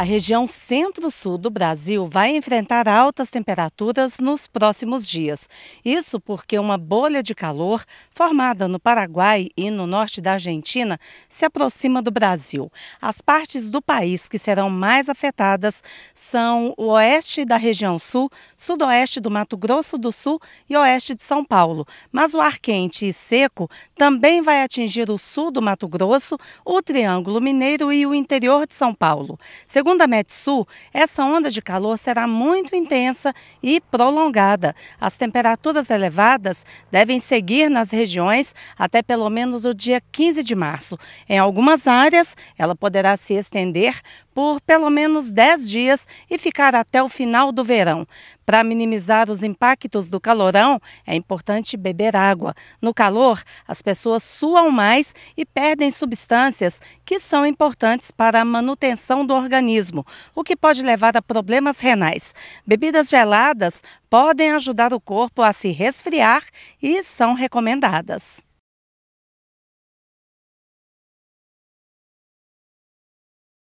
A região centro-sul do Brasil vai enfrentar altas temperaturas nos próximos dias. Isso porque uma bolha de calor formada no Paraguai e no norte da Argentina se aproxima do Brasil. As partes do país que serão mais afetadas são o oeste da região sul, sudoeste do Mato Grosso do Sul e oeste de São Paulo. Mas o ar quente e seco também vai atingir o sul do Mato Grosso, o Triângulo Mineiro e o interior de São Paulo. Segundo Segundo a Metsul, essa onda de calor será muito intensa e prolongada. As temperaturas elevadas devem seguir nas regiões até pelo menos o dia 15 de março. Em algumas áreas, ela poderá se estender por pelo menos 10 dias e ficar até o final do verão. Para minimizar os impactos do calorão, é importante beber água. No calor, as pessoas suam mais e perdem substâncias que são importantes para a manutenção do organismo, o que pode levar a problemas renais. Bebidas geladas podem ajudar o corpo a se resfriar e são recomendadas.